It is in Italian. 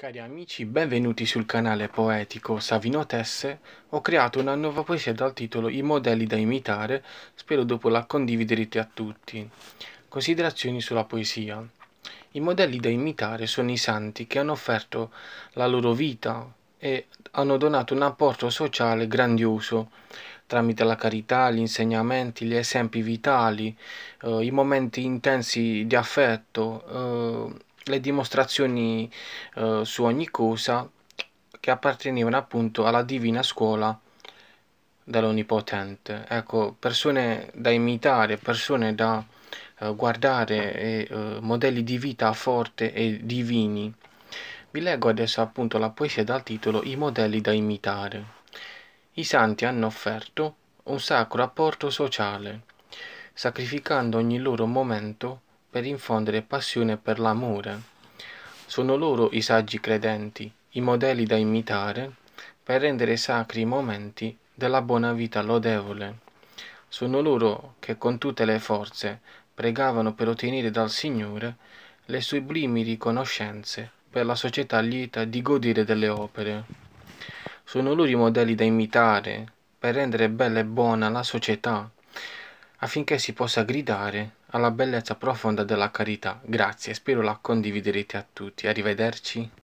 Cari amici, benvenuti sul canale poetico Savino Tesse. Ho creato una nuova poesia dal titolo I modelli da imitare, spero dopo la condividerete a tutti. Considerazioni sulla poesia. I modelli da imitare sono i santi che hanno offerto la loro vita e hanno donato un apporto sociale grandioso tramite la carità, gli insegnamenti, gli esempi vitali, eh, i momenti intensi di affetto. Eh, le dimostrazioni eh, su ogni cosa che appartenevano appunto alla divina scuola dall'Onnipotente. Ecco, persone da imitare, persone da eh, guardare, eh, modelli di vita forte e divini. Vi leggo adesso appunto la poesia dal titolo I modelli da imitare. I santi hanno offerto un sacro apporto sociale, sacrificando ogni loro momento per infondere passione per l'amore. Sono loro i saggi credenti, i modelli da imitare per rendere sacri i momenti della buona vita lodevole. Sono loro che con tutte le forze pregavano per ottenere dal Signore le sublimi riconoscenze per la società lieta di godere delle opere. Sono loro i modelli da imitare per rendere bella e buona la società, affinché si possa gridare alla bellezza profonda della carità. Grazie, spero la condividerete a tutti. Arrivederci.